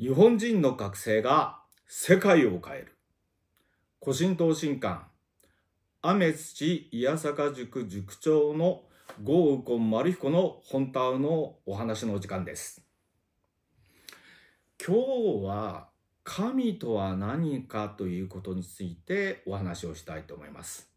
日本人の学生が世界を変える。古神東神館、雨土いやさか塾塾長の豪雨子ヒコの本タウのお話の時間です。今日は神とは何かということについてお話をしたいと思います。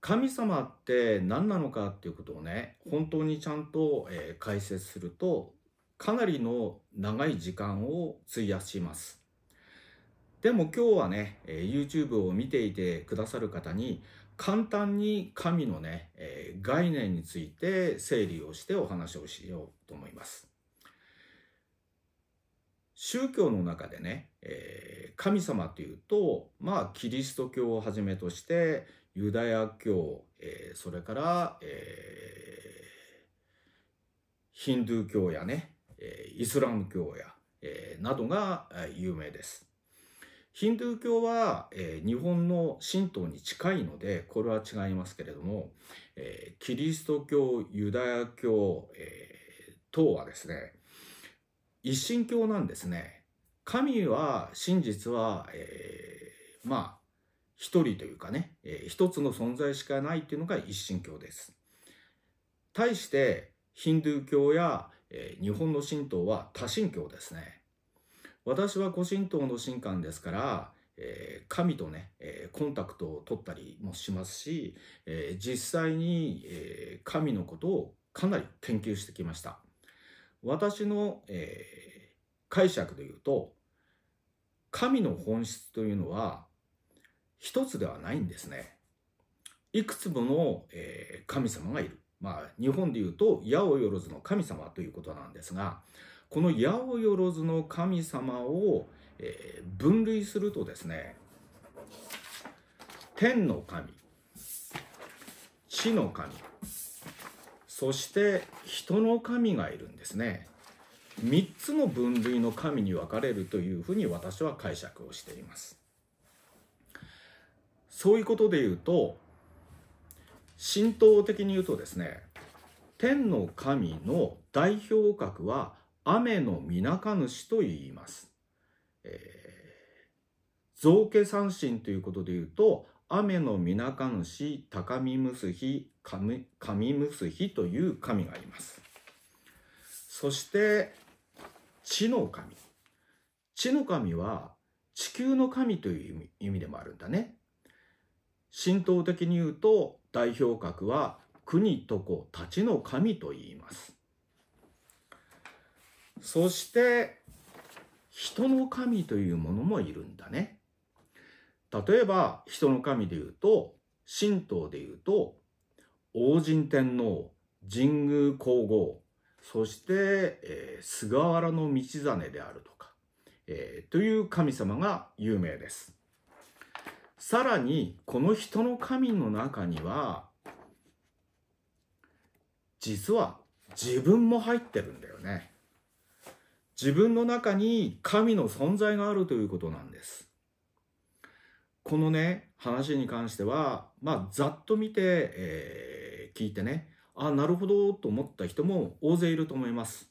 神様って何なのかということをね、本当にちゃんと、え解説するとかなりの長い時間を費やします。でも今日はね、YouTube を見ていてくださる方に、簡単に神のね、え概念について整理をしてお話をしようと思います。宗教の中でね、え神様というと、まあ、キリスト教をはじめとして、ユダヤ教、えそれから、えヒンドゥー教やね、イスラム教や、えなどが有名です。ヒンドゥー教は、え日本の神道に近いのでこれは違いますけれども、えキリスト教ユダヤ教、え等はですね一神教なんですね。神は真実は、えー、まあ一人というかね、えー、一つの存在しかないっていうのが一神教です。対してヒンドゥー教やえー、日本の神道は多神教ですね。私は古神道の神官ですから、えー、神とね、えー、コンタクトを取ったりもしますし、えー、実際に、え神のことをかなり研究してきました。私の、え解釈で言うと、神の本質というのは一つではないんですね。いくつもの、え神様がいる。まあ、日本で言うと、八百万の神様ということなんですが、この八百万の神様を、えー、分類するとですね、天の神、地の神、そして人の神がいるんですね。3つの分類の神に分かれるというふうに私は解釈をしています。そういうことで言うと、神道的に言うとですね天の神の代表格は雨の皆か主と言います、えー、造形三神ということで言うと雨の皆か主高見す日神むす日という神がいますそして地の神地の神は地球の神という意味でもあるんだね神道的に言うと代表格は国と子たちの神と言いますそして人の神というものもいるんだね例えば人の神で言うと神道で言うと王神天皇神宮皇后そして、えー、菅原道真であるとか、えー、という神様が有名ですさらにこの人の神の中には実は自分も入ってるんだよね自分の中に神の存在があるということなんですこのね話に関してはまあざっと見て、えー、聞いてねあなるほどと思った人も大勢いると思います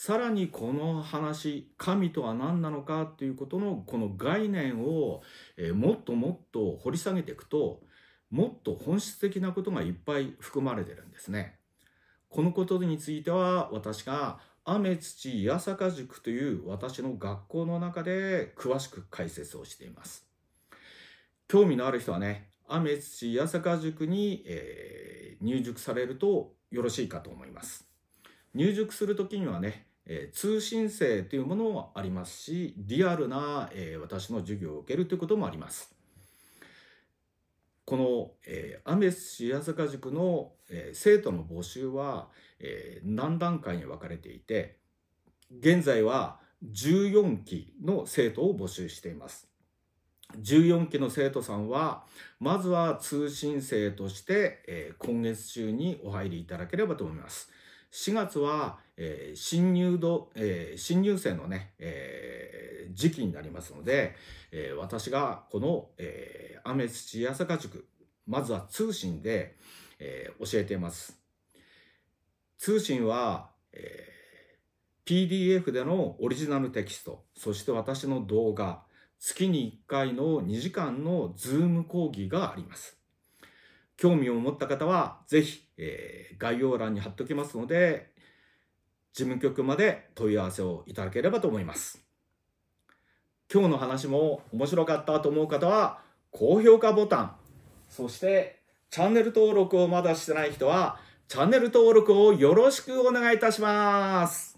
さらにこの話、神とは何なのかということのこの概念を、えもっともっと掘り下げていくと、もっと本質的なことがいっぱい含まれてるんですね。このことについては私が雨土八坂塾という私の学校の中で詳しく解説をしています。興味のある人はね、雨土八坂塾に、えー、入塾されるとよろしいかと思います。入塾する時にはね、えー、通信制というものもありますし、リアルな、えー、私の授業を受けるということもあります。この、えー、アメス市八坂塾の、えー、生徒の募集は、えー、何段階に分かれていて、現在は14期の生徒を募集しています。14期の生徒さんは、まずは通信生として、えー、今月中にお入りいただければと思います。4月は、えー、新入度、えー、新入生のね、えー、時期になりますので、えー、私がこの、えー、スチ八坂塾、まずは通信で、えー、教えています。通信は、えー、PDF でのオリジナルテキスト、そして私の動画、月に1回の2時間のズーム講義があります。興味を持った方は、ぜひ、えー、概要欄に貼っておきますので、事務局まで問い合わせをいただければと思います。今日の話も面白かったと思う方は、高評価ボタン、そしてチャンネル登録をまだしてない人は、チャンネル登録をよろしくお願いいたします。